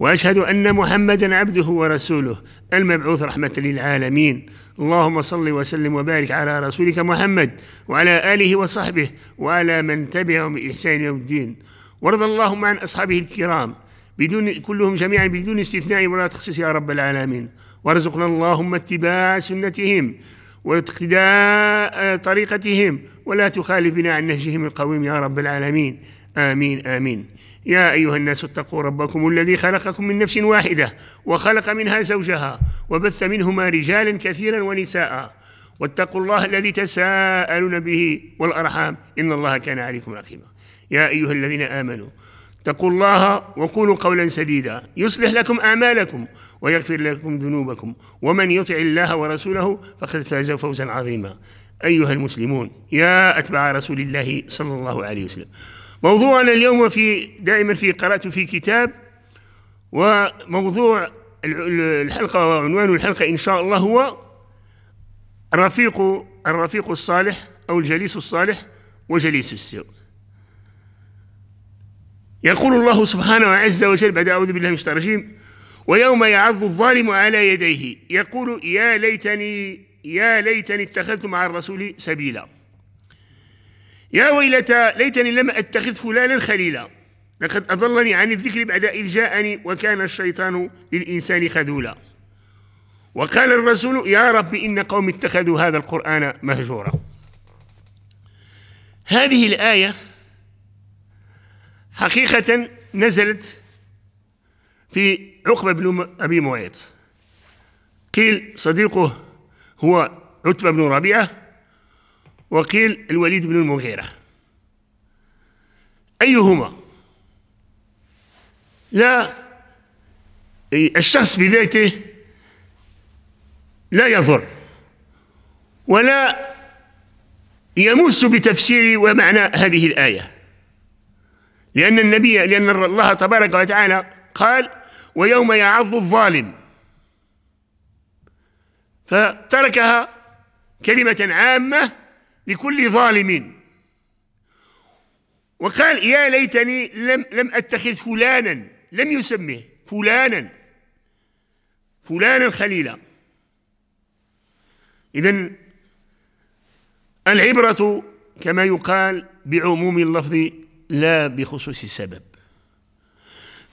واشهد ان محمدا عبده ورسوله المبعوث رحمه للعالمين اللهم صل وسلم وبارك على رسولك محمد وعلى اله وصحبه وعلى من تبعهم باحسان يوم الدين وارض اللهم عن اصحابه الكرام بدون كلهم جميعا بدون استثناء ولا تخصيص يا رب العالمين وارزقنا اللهم اتباع سنتهم واقتداء طريقتهم ولا تخالف بنا عن نهجهم القويم يا رب العالمين امين امين يا أيها الناس اتقوا ربكم الذي خلقكم من نفس واحدة وخلق منها زوجها وبث منهما رجالا كثيرا ونساء واتقوا الله الذي تساءلون به والأرحام إن الله كان عليكم رقيبا يا أيها الذين آمنوا اتقوا الله وقولوا قولا سديدا يصلح لكم أعمالكم ويغفر لكم ذنوبكم ومن يطع الله ورسوله فقد فاز فوزا عظيما أيها المسلمون يا أتباع رسول الله صلى الله عليه وسلم موضوعنا اليوم في دائما في قرأت في كتاب وموضوع الحلقة وعنوان الحلقة إن شاء الله هو الرفيق الرفيق الصالح أو الجليس الصالح وجليس السوء يقول الله سبحانه عز وجل بعد أعوذ بالله من الشيطان الرجيم ويوم يعض الظالم على يديه يقول يا ليتني يا ليتني اتخذت مع الرسول سبيلا يا ويلتى ليتني لم أتخذ فلانا خليلا لقد أضلني عن الذكر بعد إذ جاءني وكان الشيطان للإنسان خذولا وقال الرسول يا رب إن قوم اتخذوا هذا القرآن مهجورا هذه الآية حقيقة نزلت في عقبة بن أبي معيط قيل صديقه هو عتبة بن ربيعة وقيل الوليد بن المغيرة أيهما لا الشخص بذاته لا يضر ولا يمس بتفسير ومعنى هذه الآية لأن النبي لأن الله تبارك وتعالى قال ويوم يعظ الظالم فتركها كلمة عامة لكل ظالم وقال يا ليتني لم لم اتخذ فلانا لم يسمه فلانا فلانا خليلا اذا العبرة كما يقال بعموم اللفظ لا بخصوص السبب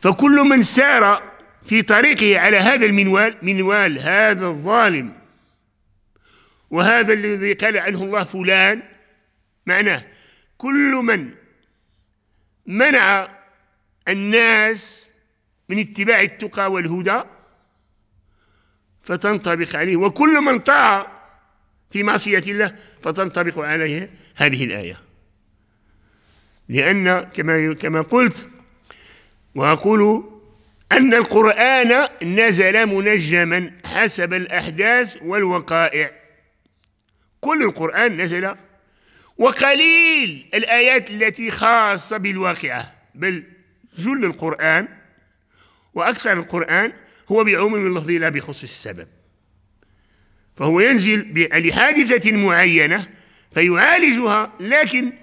فكل من سار في طريقه على هذا المنوال منوال هذا الظالم وهذا الذي قال عنه الله فلان معناه كل من منع الناس من اتباع التقى والهدى فتنطبق عليه وكل من طاع في معصية الله فتنطبق عليه هذه الآية لأن كما كما قلت وأقول أن القرآن نزل منجما حسب الأحداث والوقائع كل القرآن نزل وقليل الآيات التي خاصة بالواقعة بل جل القرآن وأكثر القرآن هو بعموم اللفظ لا بخصوص السبب فهو ينزل لحادثة معينة فيعالجها لكن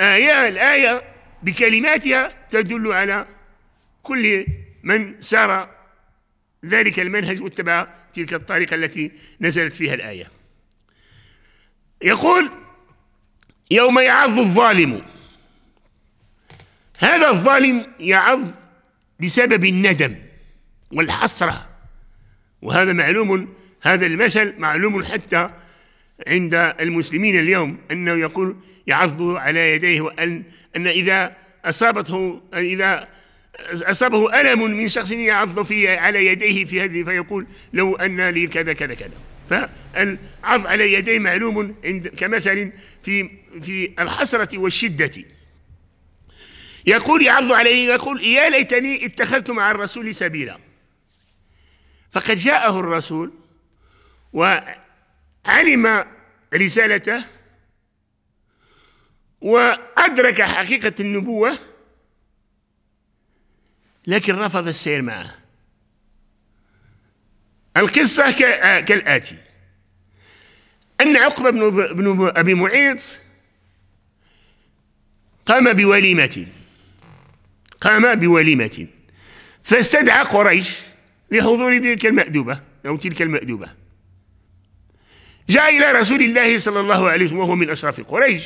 آية الآية بكلماتها تدل على كل من سار ذلك المنهج واتبع تلك الطريقة التي نزلت فيها الآية يقول يوم يعظ الظالم هذا الظالم يعظ بسبب الندم والحسرة وهذا معلوم هذا المثل معلوم حتى عند المسلمين اليوم أنه يقول يعظ على يديه وأن أن إذا أصابته إذا أصابه ألم من شخص يعض في على يديه في هذه فيقول لو أن لي كذا كذا كذا فالعض على يديه معلوم عند كمثل في في الحسرة والشدة يقول يعض عليه يقول يا ليتني اتخذت مع الرسول سبيلا فقد جاءه الرسول وعلم رسالته وأدرك حقيقة النبوة لكن رفض السير معه القصة كالآتي أن عقبة بن أبي معيط قام بوليمة قام بوليمة فاستدعى قريش لحضور تلك المأدوبة أو تلك المأدوبة جاء إلى رسول الله صلى الله عليه وسلم وهو من أشراف قريش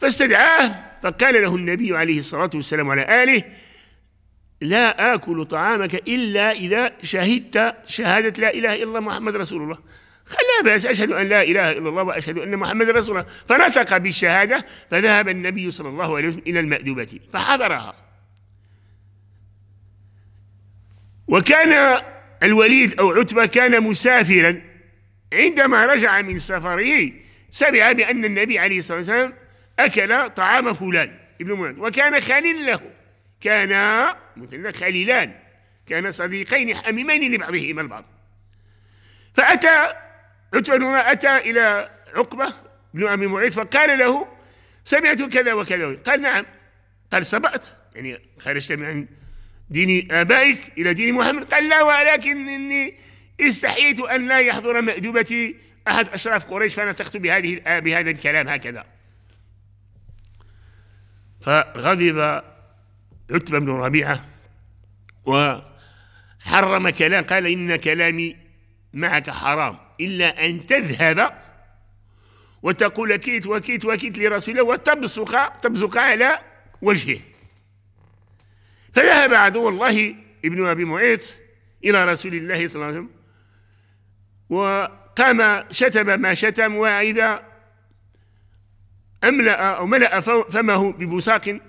فاستدعاه فقال له النبي عليه الصلاة والسلام على آله لا آكل طعامك إلا إذا شهدت شهادة لا إله إلا الله محمد رسول الله خلا بأس أشهد أن لا إله إلا الله وأشهد أن محمد رسول الله فنطق بالشهادة فذهب النبي صلى الله عليه وسلم إلى المأدبة فحضرها وكان الوليد أو عتبة كان مسافرا عندما رجع من سفره سمع بأن النبي عليه الصلاة والسلام أكل طعام فلان ابن مولان وكان خالي له كانا مثلنا خليلان كانا صديقين حميمين لبعضهما البعض فأتى عتبة أتى إلى عقبة بن أبي معيط فقال له سمعت كذا وكذا قال نعم قال سبأت يعني خرجت من دين آبائك إلى دين محمد قال لا ولكن إني استحييت أن لا يحضر مأدبتي أحد أشراف قريش فنطقت بهذه بهذا الكلام هكذا فغضب عتبة بن ربيعة وحرم كلام قال إن كلامي معك حرام إلا أن تذهب وتقول كيت وكيت وكيت لرسول الله وتبصق تبصق على وجهه فذهب عدو الله ابن أبي معيط إلى رسول الله صلى الله عليه وسلم وقام شتم ما شتم وإذا أملأ أو ملأ فمه ببساق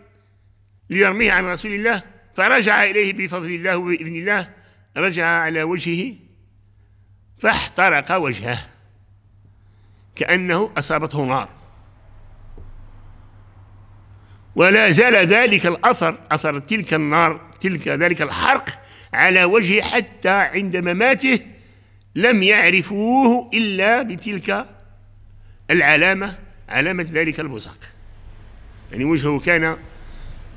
ليرميه عن رسول الله فرجع إليه بفضل الله وبإذن الله رجع على وجهه فاحترق وجهه كأنه أصابته نار ولا زال ذلك الأثر أثر تلك النار تلك ذلك الحرق على وجهه حتى عند مماته لم يعرفوه إلا بتلك العلامة علامة ذلك البصق يعني وجهه كان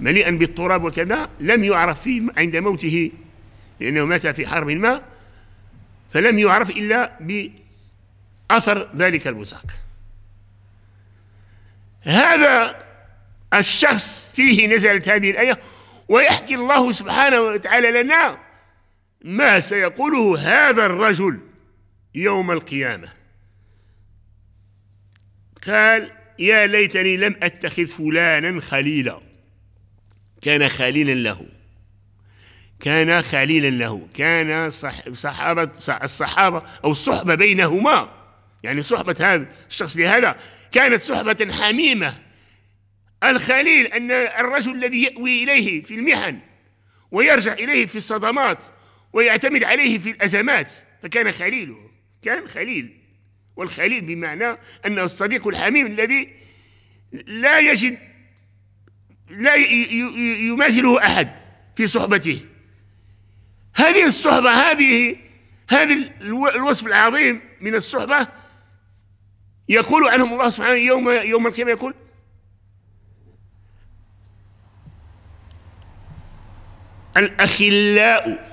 مليئا بالتراب وكذا لم يعرف في عند موته لأنه مات في حرب ما فلم يعرف إلا بأثر ذلك البزاق هذا الشخص فيه نزلت هذه الآية ويحكي الله سبحانه وتعالى لنا ما سيقوله هذا الرجل يوم القيامة قال يا ليتني لم أتخذ فلانا خليلا كان خليلا له كان خليلا له كان صحابة الصحابة أو الصحبة بينهما يعني صحبة هذا الشخص لهذا كانت صحبة حميمة الخليل أن الرجل الذي يأوي إليه في المحن ويرجع إليه في الصدمات ويعتمد عليه في الأزمات فكان خليله كان خليل والخليل بمعنى أنه الصديق الحميم الذي لا يجد لا يماثله أحد في صحبته هذه الصحبة هذه هذا الوصف العظيم من الصحبة يقول عنهم الله سبحانه يوم يوم القيامة يقول الأخلاء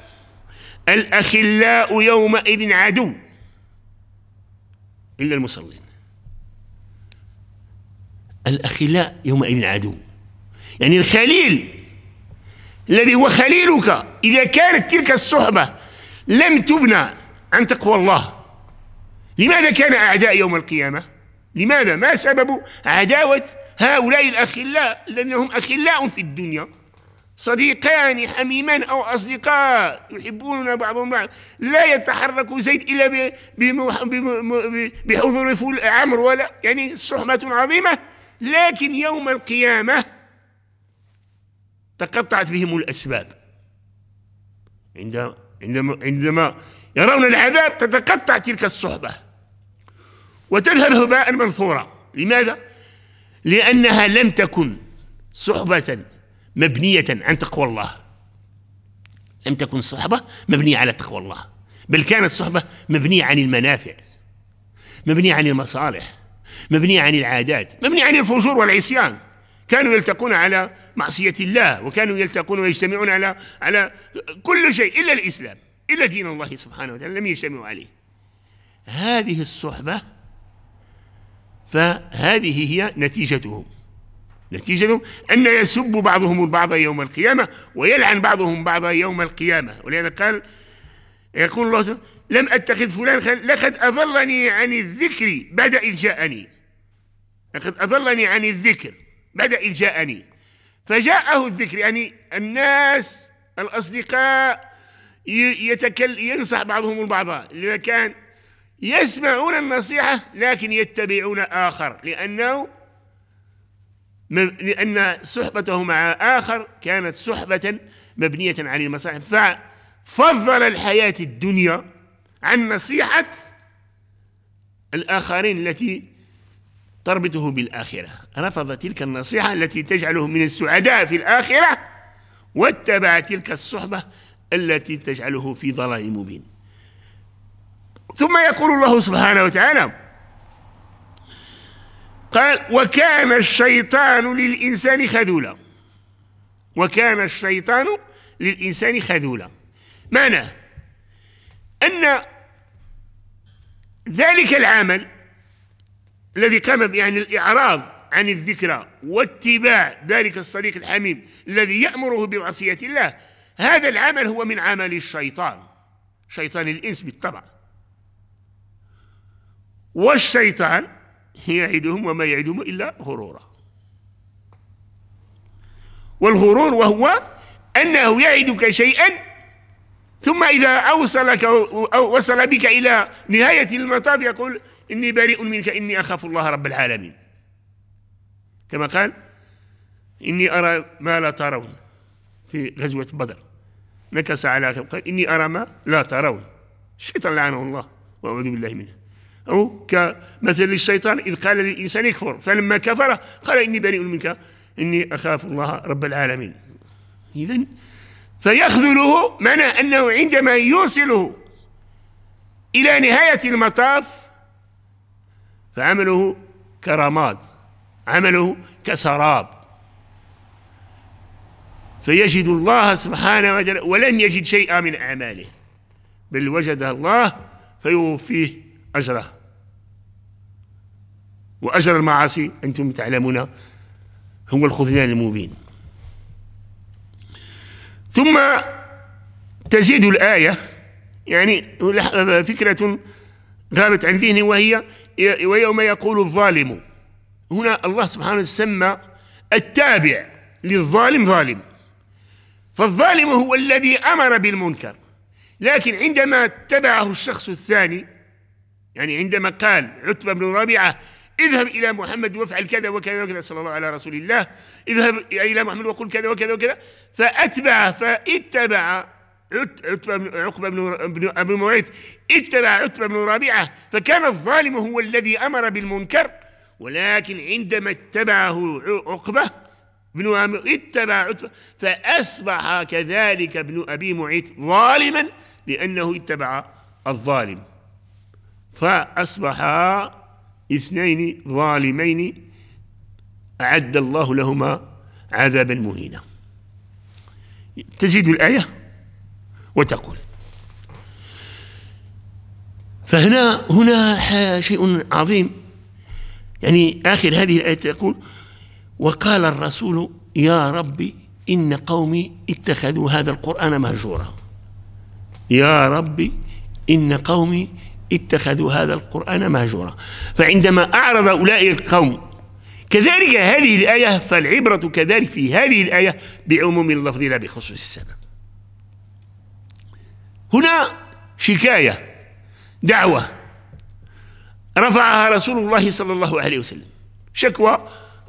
الأخلاء يومئذ عدو إلا المصلين الأخلاء يومئذ عدو يعني الخليل الذي هو خليلك إذا كانت تلك الصحبة لم تبنى عن تقوى الله لماذا كان أعداء يوم القيامة؟ لماذا؟ ما سبب عداوة هؤلاء الأخلاء الذين هم أخلاء في الدنيا صديقان حميمان أو أصدقاء يحبوننا بعضهم بعض لا يتحرك زيد إلا بحضور عمرو ولا يعني صحبة عظيمة لكن يوم القيامة تقطعت بهم الأسباب عندما عندما عندما يرون العذاب تتقطع تلك الصحبة وتذهب هباء منثورا لماذا؟ لأنها لم تكن صحبة مبنية عن تقوى الله لم تكن صحبة مبنية على تقوى الله بل كانت صحبة مبنية عن المنافع مبنية عن المصالح مبنية عن العادات مبنية عن الفجور والعصيان كانوا يلتقون على معصية الله وكانوا يلتقون ويجتمعون على على كل شيء إلا الإسلام إلا دين الله سبحانه وتعالى لم يجتمعوا عليه هذه الصحبة فهذه هي نتيجتهم نتيجتهم أن يسب بعضهم البعض يوم القيامة ويلعن بعضهم بعضا يوم القيامة ولهذا قال يقول الله لم أتخذ فلان خل... لقد أضلني عن الذكر بعد إذ جاءني لقد أضلني عن الذكر بدأ الجاءني فجاءه الذكر يعني الناس الأصدقاء يتكل ينصح بعضهم البعض إذا كان يسمعون النصيحة لكن يتبعون آخر لأنه لأن صحبته مع آخر كانت صحبة مبنية على المصالح ففضل الحياة الدنيا عن نصيحة الآخرين التي تربطه بالآخرة رفض تلك النصيحة التي تجعله من السعداء في الآخرة واتبع تلك الصحبة التي تجعله في ضلال مبين ثم يقول الله سبحانه وتعالى قال وكان الشيطان للإنسان خذولا وكان الشيطان للإنسان خذولا معنى أن ذلك العمل الذي قام يعني الإعراض عن الذكرى واتباع ذلك الصديق الحميم الذي يأمره بمعصية الله هذا العمل هو من عمل الشيطان شيطان الإنس بالطبع والشيطان يعدهم وما يعدهم إلا غرورا والغرور وهو أنه يعدك شيئا ثم إذا أوصلك أو وصل بك إلى نهاية المطاف يقول إني بريء منك إني أخاف الله رب العالمين كما قال إني أرى ما لا ترون في غزوة بدر نكس على قال إني أرى ما لا ترون الشيطان لعنه الله وأعوذ بالله منه أو كمثل الشيطان إذ قال للإنسان اكفر فلما كفر قال إني بريء منك إني أخاف الله رب العالمين إذا فيخذله معناه أنه عندما يوصله إلى نهاية المطاف فعمله كرماد عمله كسراب فيجد الله سبحانه وتعالى ولن يجد شيئا من أعماله بل وجد الله فيوفيه أجره وأجر المعاصي أنتم تعلمون هو الخذلان المبين ثم تزيد الآية يعني فكرة غابت عن ذهني وهي ويوم يقول الظالم هنا الله سبحانه سمى التابع للظالم ظالم فالظالم هو الذي أمر بالمنكر لكن عندما اتبعه الشخص الثاني يعني عندما قال عتبة بن ربيعة اذهب إلى محمد وافعل كذا وكذا وكذا صلى الله على رسول الله اذهب إلى محمد وقل كذا وكذا وكذا فأتبع فاتبع عقبة بن أبي معيط اتبع عتبة بن ربيعة فكان الظالم هو الذي أمر بالمنكر ولكن عندما اتبعه عقبة بن اتبع عتبة فأصبح كذلك ابن أبي معيط ظالما لأنه اتبع الظالم فأصبح اثنين ظالمين أعد الله لهما عذابا مهينا تزيد الآية وتقول فهنا هنا شيء عظيم يعني آخر هذه الآية تقول وقال الرسول يا ربي إن قومي اتخذوا هذا القرآن مهجورا يا ربي إن قومي اتخذوا هذا القرآن مهجورا فعندما أعرض أولئك القوم كذلك هذه الآية فالعبرة كذلك في هذه الآية بعموم اللفظ لا بخصوص السبب هنا شكاية دعوة رفعها رسول الله صلى الله عليه وسلم شكوى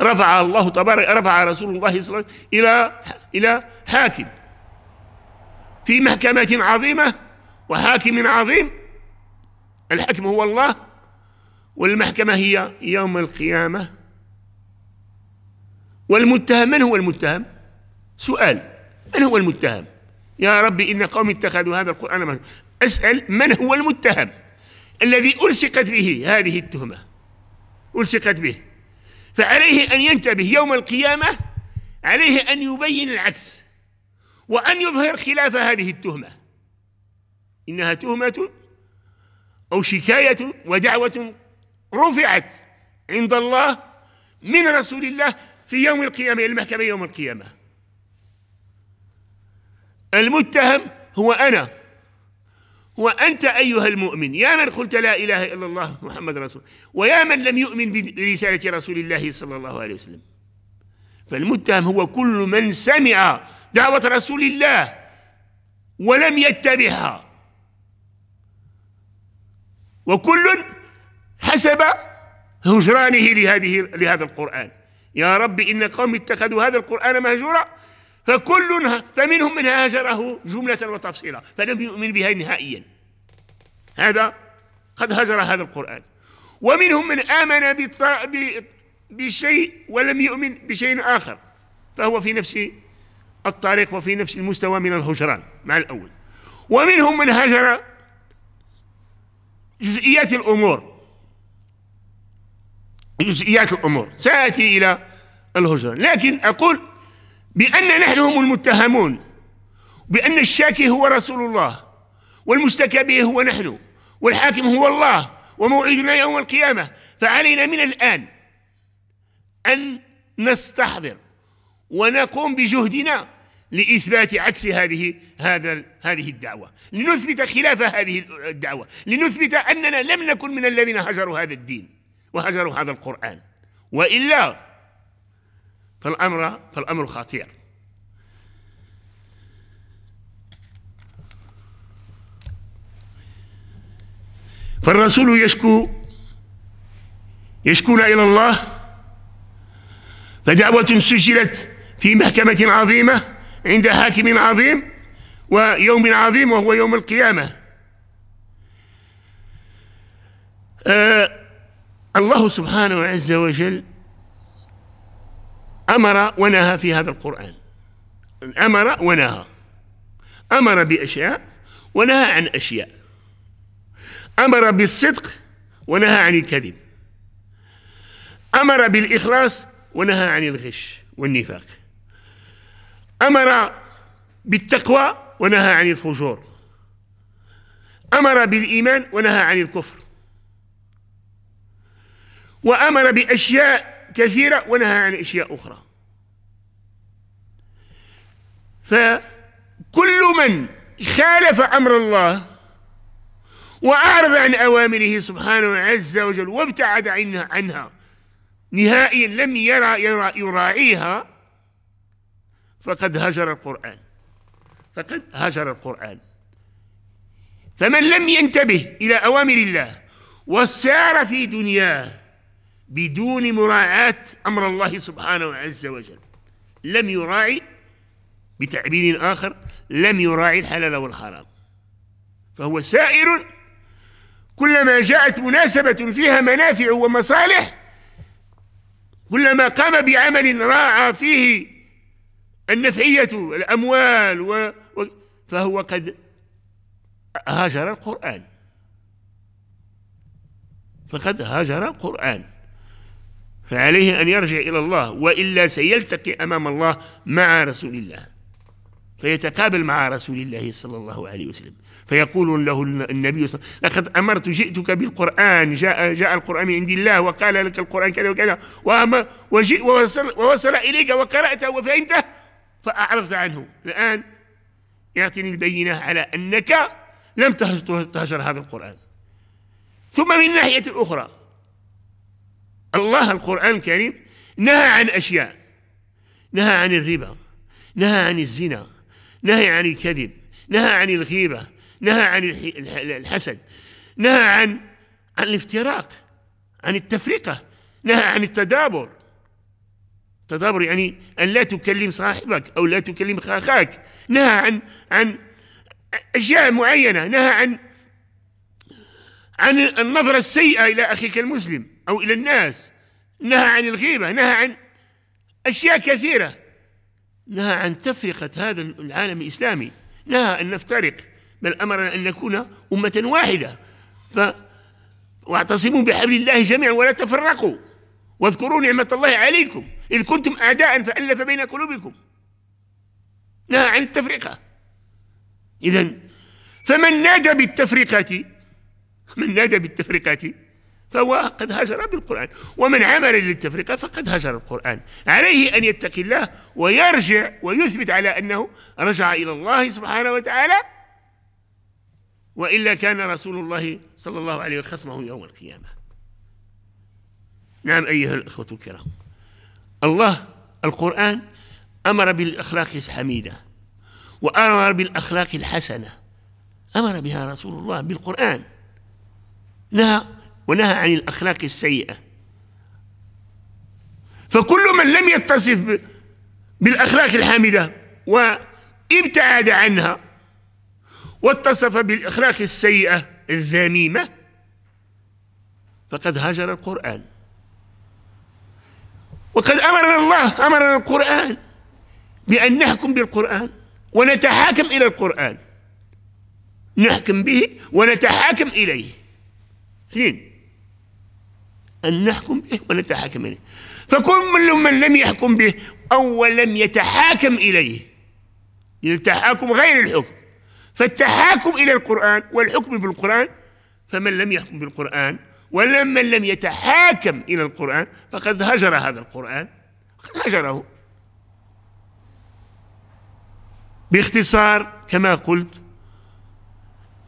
رفعها الله تبارك رفع رسول الله صلى الله عليه وسلم إلى إلى حاكم في محكمة عظيمة وحاكم عظيم الحكم هو الله والمحكمة هي يوم القيامة والمتهم من هو المتهم؟ سؤال من هو المتهم؟ يا ربي إن قوم اتخذوا هذا القرآن مهجورا أسأل من هو المتهم الذي ألصقت به هذه التهمة ألصقت به فعليه أن ينتبه يوم القيامة عليه أن يبين العكس وأن يظهر خلاف هذه التهمة إنها تهمة أو شكاية ودعوة رفعت عند الله من رسول الله في يوم القيامة المحكمة يوم القيامة المتهم هو أنا وأنت أيها المؤمن يا من قلت لا إله إلا الله محمد رسول ويا من لم يؤمن برسالة رسول الله صلى الله عليه وسلم فالمتهم هو كل من سمع دعوة رسول الله ولم يتبعها وكل حسب هجرانه لهذه لهذا القرآن يا رب إن قوم اتخذوا هذا القرآن مهجورا فكل فمنهم من هاجره جملة وتفصيلا فلم يؤمن بها نهائيا هذا قد هجر هذا القرآن ومنهم من آمن بشيء ولم يؤمن بشيء آخر فهو في نفس الطريق وفي نفس المستوى من الهجران مع الأول ومنهم من هجر جزئيات الأمور جزئيات الأمور سآتي إلى الهجران لكن أقول بأن نحن هم المتهمون بأن الشاكي هو رسول الله والمشتكى به هو نحن والحاكم هو الله وموعدنا يوم القيامة فعلينا من الآن أن نستحضر ونقوم بجهدنا لإثبات عكس هذه هذا هذه الدعوة لنثبت خلاف هذه الدعوة لنثبت أننا لم نكن من الذين هجروا هذا الدين وهجروا هذا القرآن وإلا فالأمر فالأمر خطير فالرسول يشكو يشكون إلى الله فدعوة سجلت في محكمة عظيمة عند حاكم عظيم ويوم عظيم وهو يوم القيامة آه الله سبحانه عز وجل أمر ونهى في هذا القرآن أمر ونهى أمر بأشياء ونهى عن أشياء أمر بالصدق ونهى عن الكذب أمر بالإخلاص ونهى عن الغش والنفاق أمر بالتقوى ونهى عن الفجور أمر بالإيمان ونهى عن الكفر وأمر بأشياء كثيرة ونهى عن أشياء أخرى فكل من خالف أمر الله وأعرض عن أوامره سبحانه عز وجل وابتعد عنها, عنها نهائيا لم يرى, يرى يراعيها فقد هجر القرآن فقد هجر القرآن فمن لم ينتبه إلى أوامر الله وسار في دنياه بدون مراعاة أمر الله سبحانه عز وجل لم يراعي بتعبير آخر لم يراعي الحلال والحرام فهو سائر كلما جاءت مناسبة فيها منافع ومصالح كلما قام بعمل راعى فيه النفعية الأموال و... و... فهو قد هاجر القرآن فقد هاجر القرآن فعليه أن يرجع إلى الله وإلا سيلتقي أمام الله مع رسول الله فيتقابل مع رسول الله صلى الله عليه وسلم فيقول له النبي صلى الله عليه وسلم لقد أمرت جئتك بالقرآن جاء, جاء القرآن من عند الله وقال لك القرآن كذا وكذا وجئ ووصل, ووصل إليك وقرأته وفهمته فأعرضت عنه الآن يعطيني البينة على أنك لم تهجر هذا القرآن ثم من ناحية أخرى الله القرآن الكريم نهى عن أشياء نهى عن الربا نهى عن الزنا نهي عن الكذب نهى عن الغيبة نهى عن الحسد نهى عن عن الافتراق عن التفرقة نهى عن التدابر التدابر يعني أن لا تكلم صاحبك أو لا تكلم أخاك نهى عن عن أشياء معينة نهى عن عن النظرة السيئة إلى أخيك المسلم أو إلى الناس نهى عن الغيبة نهى عن أشياء كثيرة نهى عن تفرقة هذا العالم الإسلامي نهى أن نفترق بل أمرنا أن نكون أمة واحدة ف واعتصموا بحبل الله جميعا ولا تفرقوا واذكروا نعمة الله عليكم إذ كنتم أعداء فألف بين قلوبكم نهى عن التفرقة إذا فمن نادى بالتفرقة من نادى بالتفرقة فهو قد هجر بالقرآن ومن عمل للتفرقة فقد هجر القرآن عليه أن يتقي الله ويرجع ويثبت على أنه رجع إلى الله سبحانه وتعالى وإلا كان رسول الله صلى الله عليه وسلم خصمه يوم القيامة نعم أيها الأخوة الكرام الله القرآن أمر بالأخلاق الحميدة وأمر بالأخلاق الحسنة أمر بها رسول الله بالقرآن نهى ونهى عن الأخلاق السيئة فكل من لم يتصف بالأخلاق الحامدة وابتعد عنها واتصف بالأخلاق السيئة الذميمة فقد هجر القرآن وقد أمرنا الله أمرنا القرآن بأن نحكم بالقرآن ونتحاكم إلى القرآن نحكم به ونتحاكم إليه اثنين أن نحكم به ونتحاكم إليه فكل من لم يحكم به أو لم يتحاكم إليه التحاكم غير الحكم فالتحاكم إلى القرآن والحكم بالقرآن فمن لم يحكم بالقرآن ولمن لم يتحاكم إلى القرآن فقد هجر هذا القرآن قد هجره باختصار كما قلت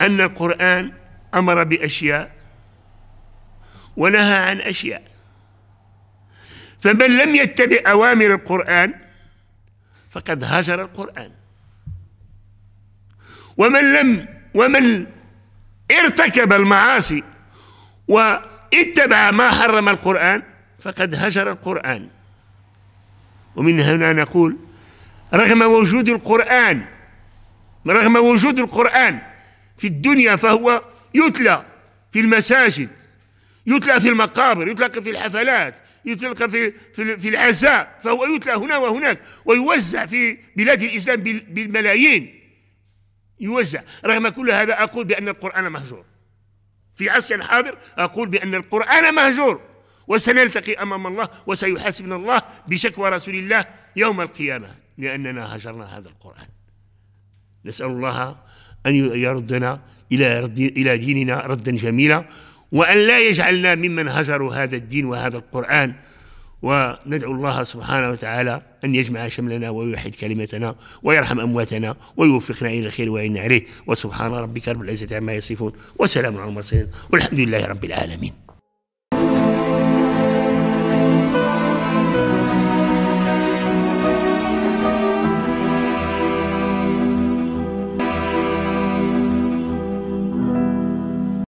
أن القرآن أمر بأشياء ونهى عن أشياء فمن لم يتبع أوامر القرآن فقد هجر القرآن ومن لم ومن ارتكب المعاصي واتبع ما حرم القرآن فقد هجر القرآن ومن هنا نقول رغم وجود القرآن رغم وجود القرآن في الدنيا فهو يتلى في المساجد يتلى في المقابر يتلقى في الحفلات يتلقى في في, في العزاء فهو يتلى هنا وهناك ويوزع في بلاد الاسلام بالملايين يوزع رغم كل هذا اقول بان القران مهجور في عصر الحاضر اقول بان القران مهجور وسنلتقي امام الله وسيحاسبنا الله بشكوى رسول الله يوم القيامه لاننا هجرنا هذا القران نسال الله ان يردنا الى الى ديننا ردا جميلا وأن لا يجعلنا ممن هجروا هذا الدين وهذا القرآن وندعو الله سبحانه وتعالى أن يجمع شملنا ويوحد كلمتنا ويرحم أمواتنا ويوفقنا إلى الخير وإن عليه وسبحان ربك رب العزة عما يصفون وسلام على المرسلين والحمد لله رب العالمين